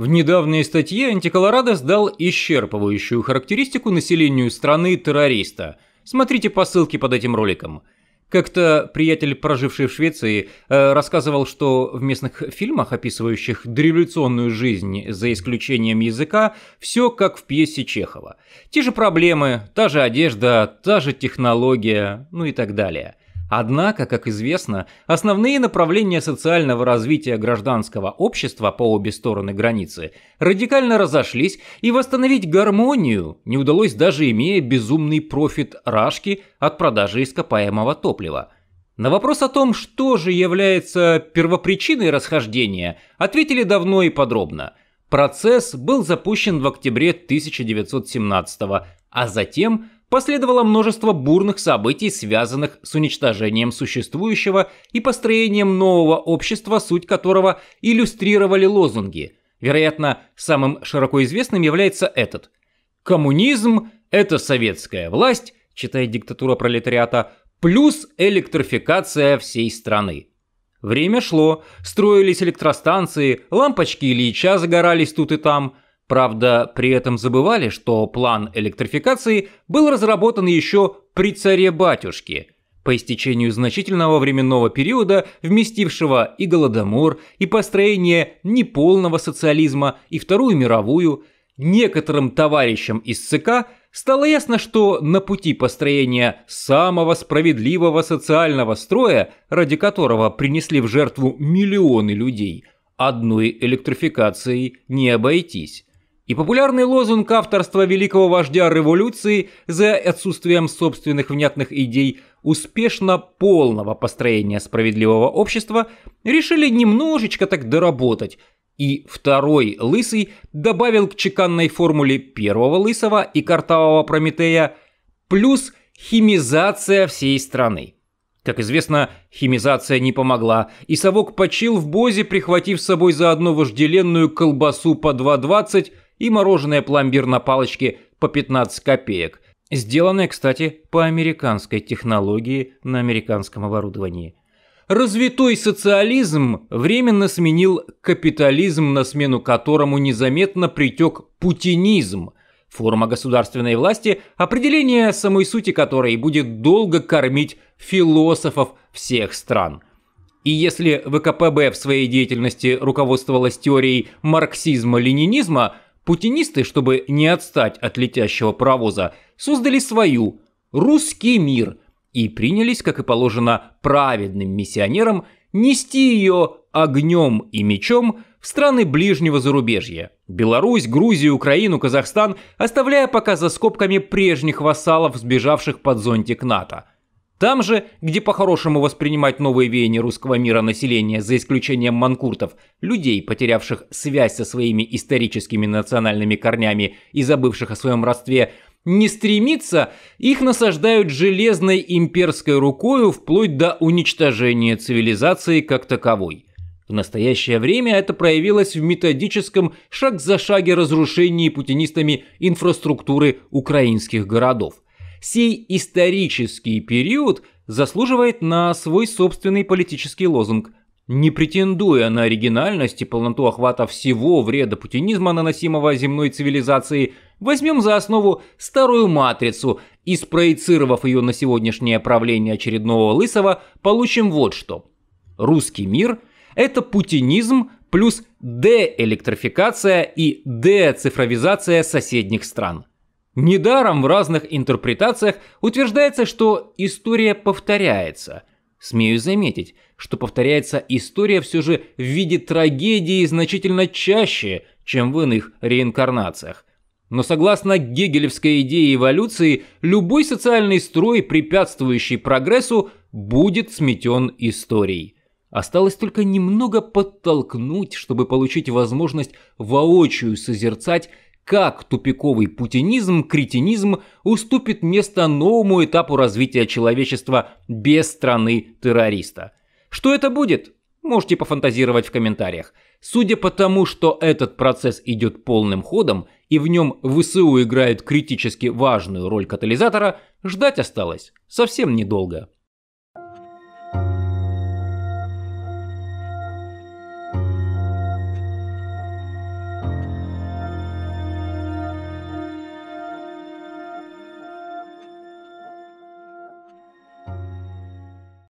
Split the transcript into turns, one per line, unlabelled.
В недавней статье Антиколорадо сдал исчерпывающую характеристику населению страны террориста. Смотрите по ссылке под этим роликом. Как-то приятель, проживший в Швеции, э, рассказывал, что в местных фильмах, описывающих дореволюционную жизнь за исключением языка, все как в пьесе Чехова. Те же проблемы, та же одежда, та же технология, ну и так далее. Однако, как известно, основные направления социального развития гражданского общества по обе стороны границы радикально разошлись, и восстановить гармонию не удалось даже имея безумный профит Рашки от продажи ископаемого топлива. На вопрос о том, что же является первопричиной расхождения, ответили давно и подробно. Процесс был запущен в октябре 1917 а затем – последовало множество бурных событий, связанных с уничтожением существующего и построением нового общества, суть которого иллюстрировали лозунги. Вероятно, самым широко известным является этот. «Коммунизм – это советская власть», читает диктатура пролетариата, плюс электрификация всей страны. Время шло, строились электростанции, лампочки Ильича загорались тут и там, Правда, при этом забывали, что план электрификации был разработан еще при царе-батюшке. По истечению значительного временного периода, вместившего и Голодомор, и построение неполного социализма, и Вторую мировую, некоторым товарищам из ЦК стало ясно, что на пути построения самого справедливого социального строя, ради которого принесли в жертву миллионы людей, одной электрификацией не обойтись. И популярный лозунг авторства великого вождя революции за отсутствием собственных внятных идей успешно полного построения справедливого общества решили немножечко так доработать. И второй лысый добавил к чеканной формуле первого лысого и картавого Прометея плюс химизация всей страны. Как известно, химизация не помогла, и совок почил в бозе, прихватив с собой заодно вожделенную колбасу по 2,20 и мороженое пломбир на палочке по 15 копеек, сделанное, кстати, по американской технологии на американском оборудовании. Развитой социализм временно сменил капитализм, на смену которому незаметно притек путинизм – форма государственной власти, определение самой сути которой будет долго кормить философов всех стран. И если ВКПБ в своей деятельности руководствовалась теорией марксизма-ленинизма, Путинисты, чтобы не отстать от летящего паровоза, создали свою «русский мир» и принялись, как и положено праведным миссионерам, нести ее огнем и мечом в страны ближнего зарубежья. Беларусь, Грузию, Украину, Казахстан, оставляя пока за скобками прежних вассалов, сбежавших под зонтик НАТО – там же, где по-хорошему воспринимать новые веяния русского мира населения, за исключением манкуртов, людей, потерявших связь со своими историческими национальными корнями и забывших о своем родстве, не стремится, их насаждают железной имперской рукою вплоть до уничтожения цивилизации как таковой. В настоящее время это проявилось в методическом шаг за шаге разрушении путинистами инфраструктуры украинских городов – сей исторический период заслуживает на свой собственный политический лозунг, не претендуя на оригинальность и полноту охвата всего вреда путинизма, наносимого земной цивилизации, возьмем за основу старую матрицу и, спроецировав ее на сегодняшнее правление очередного Лысого, получим вот что. Русский мир – это путинизм плюс деэлектрификация и децифровизация соседних стран – Недаром в разных интерпретациях утверждается, что история повторяется. Смею заметить, что повторяется история все же в виде трагедии значительно чаще, чем в иных реинкарнациях. Но согласно гегелевской идее эволюции, любой социальный строй, препятствующий прогрессу, будет сметен историей. Осталось только немного подтолкнуть, чтобы получить возможность воочию созерцать как тупиковый путинизм, кретинизм уступит место новому этапу развития человечества без страны террориста. Что это будет? Можете пофантазировать в комментариях. Судя по тому, что этот процесс идет полным ходом, и в нем ВСУ играет критически важную роль катализатора, ждать осталось совсем недолго.